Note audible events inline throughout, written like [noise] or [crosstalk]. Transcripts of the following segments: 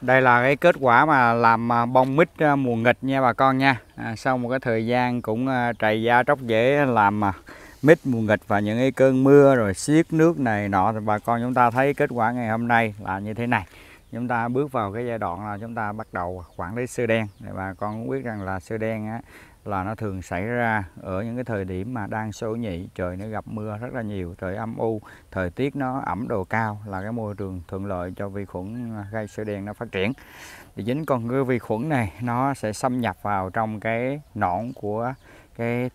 đây là cái kết quả mà làm à, bông mít à, mùa nghịch nha bà con nha à, sau một cái thời gian cũng à, trầy da tróc dễ làm mà mít mùa nghịch và những cái cơn mưa rồi xiết nước này nọ thì bà con chúng ta thấy kết quả ngày hôm nay là như thế này chúng ta bước vào cái giai đoạn là chúng ta bắt đầu quản lý sơ đen để bà con biết rằng là sơ đen á, là nó thường xảy ra ở những cái thời điểm mà đang sôi nhị trời nó gặp mưa rất là nhiều trời âm u thời tiết nó ẩm độ cao là cái môi trường thuận lợi cho vi khuẩn gây sơ đen nó phát triển thì chính con cái vi khuẩn này nó sẽ xâm nhập vào trong cái nõn của cái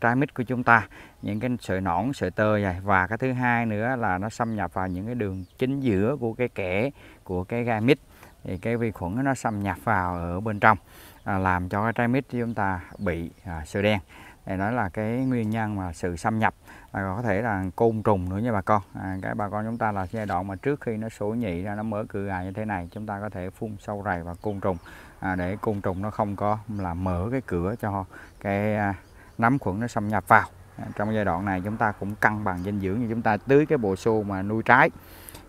trái mít của chúng ta những cái sợi nõn sợi tơ vậy và cái thứ hai nữa là nó xâm nhập vào những cái đường chính giữa của cái kẽ của cái gai mít thì cái vi khuẩn nó xâm nhập vào ở bên trong à, làm cho cái trái mít của chúng ta bị à, sơ đen thì đó là cái nguyên nhân mà sự xâm nhập và có thể là côn trùng nữa nha bà con à, cái bà con chúng ta là giai đoạn mà trước khi nó sổ nhị ra nó mở cửa gà như thế này chúng ta có thể phun sâu rầy và côn trùng à, để côn trùng nó không có làm mở cái cửa cho cái à, nấm khuẩn nó xâm nhập vào à, trong giai đoạn này chúng ta cũng cân bằng dinh dưỡng như chúng ta tưới cái bộ xô mà nuôi trái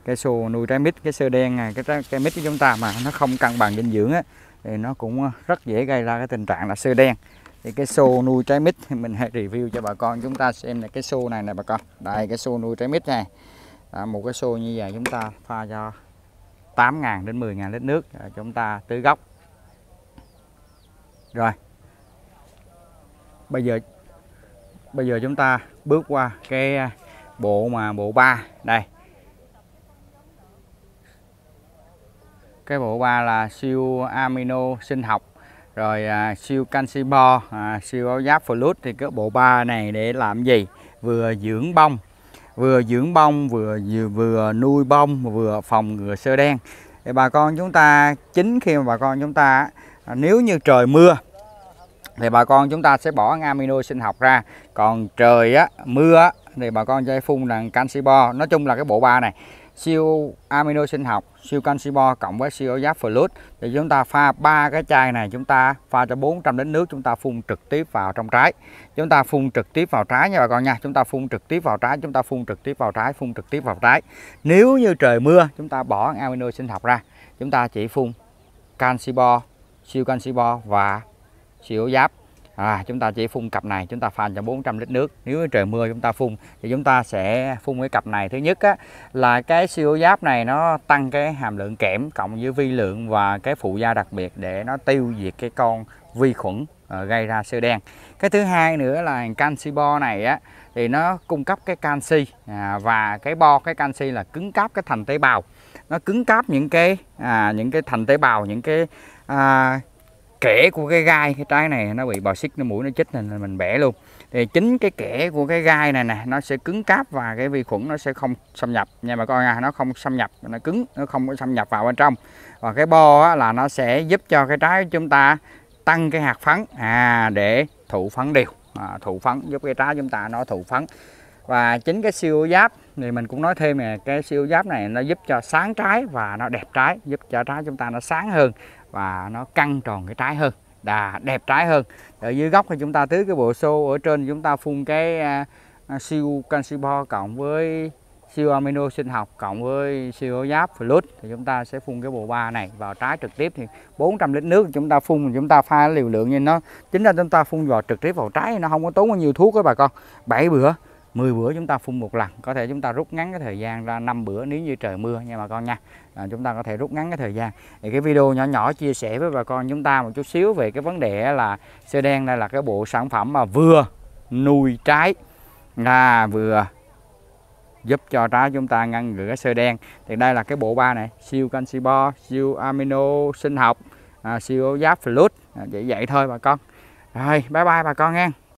cái xô nuôi trái mít cái sơ đen này cái trái, cái mít của chúng ta mà nó không cân bằng dinh dưỡng á, thì nó cũng rất dễ gây ra cái tình trạng là sơ đen thì cái xô nuôi trái mít thì [laughs] mình hãy review cho bà con chúng ta xem là cái xô này nè bà con đây cái xô nuôi trái mít này à, một cái xô như vậy chúng ta pha cho 8.000 đến 10.000 lít nước à, chúng ta tưới gốc rồi bây giờ bây giờ chúng ta bước qua cái bộ mà bộ 3 đây cái bộ 3 là siêu amino sinh học rồi à, siêu canxi bo à, siêu áo giáp flut thì cái bộ 3 này để làm gì vừa dưỡng bông vừa dưỡng bông vừa vừa nuôi bông vừa phòng ngừa sơ đen thì bà con chúng ta chính khi mà bà con chúng ta nếu như trời mưa thì bà con chúng ta sẽ bỏ amino sinh học ra còn trời á mưa á, thì bà con sẽ phun là canxi bo nói chung là cái bộ ba này siêu amino sinh học siêu canxi bo cộng với siêu giáp flut thì chúng ta pha ba cái chai này chúng ta pha cho 400 lít nước chúng ta phun trực tiếp vào trong trái chúng ta phun trực tiếp vào trái nha bà con nha chúng ta phun trực tiếp vào trái chúng ta phun trực tiếp vào trái phun trực tiếp vào trái nếu như trời mưa chúng ta bỏ amino sinh học ra chúng ta chỉ phun canxi bo siêu canxi bo và siêu giáp à, chúng ta chỉ phun cặp này chúng ta pha cho 400 lít nước nếu trời mưa chúng ta phun thì chúng ta sẽ phun cái cặp này thứ nhất á, là cái siêu giáp này nó tăng cái hàm lượng kẽm cộng với vi lượng và cái phụ gia đặc biệt để nó tiêu diệt cái con vi khuẩn ờ, gây ra sơ đen cái thứ hai nữa là canxi bo này á thì nó cung cấp cái canxi à, và cái bo cái canxi là cứng cáp cái thành tế bào nó cứng cáp những cái à, những cái thành tế bào những cái à, kẽ của cái gai cái trái này nó bị bò xít nó mũi nó chích nên mình bẻ luôn thì chính cái kẽ của cái gai này nè nó sẽ cứng cáp và cái vi khuẩn nó sẽ không xâm nhập nha bà con à nó không xâm nhập nó cứng nó không có xâm nhập vào bên trong và cái bo là nó sẽ giúp cho cái trái của chúng ta tăng cái hạt phấn à để thụ phấn đều à, thụ phấn giúp cái trái chúng ta nó thụ phấn và chính cái siêu giáp thì mình cũng nói thêm là cái siêu giáp này nó giúp cho sáng trái và nó đẹp trái giúp cho trái chúng ta nó sáng hơn và nó căng tròn cái trái hơn đà đẹp trái hơn ở dưới gốc thì chúng ta tưới cái bộ xô ở trên chúng ta phun cái uh, siêu canxi bo cộng với siêu amino sinh học cộng với siêu giáp fluid thì chúng ta sẽ phun cái bộ ba này vào trái trực tiếp thì 400 lít nước chúng ta phun chúng ta pha liều lượng như nó chính là chúng ta phun vào trực tiếp vào trái nó không có tốn bao nhiêu thuốc các bà con bảy bữa 10 bữa chúng ta phun một lần có thể chúng ta rút ngắn cái thời gian ra 5 bữa nếu như trời mưa nha bà con nha à, chúng ta có thể rút ngắn cái thời gian thì cái video nhỏ nhỏ chia sẻ với bà con chúng ta một chút xíu về cái vấn đề là sơ đen đây là cái bộ sản phẩm mà vừa nuôi trái là vừa giúp cho trái chúng ta ngăn ngừa sơ đen thì đây là cái bộ ba này siêu canxi bo siêu amino sinh học à, siêu giáp fluid à, vậy vậy thôi bà con rồi bye bye bà con nha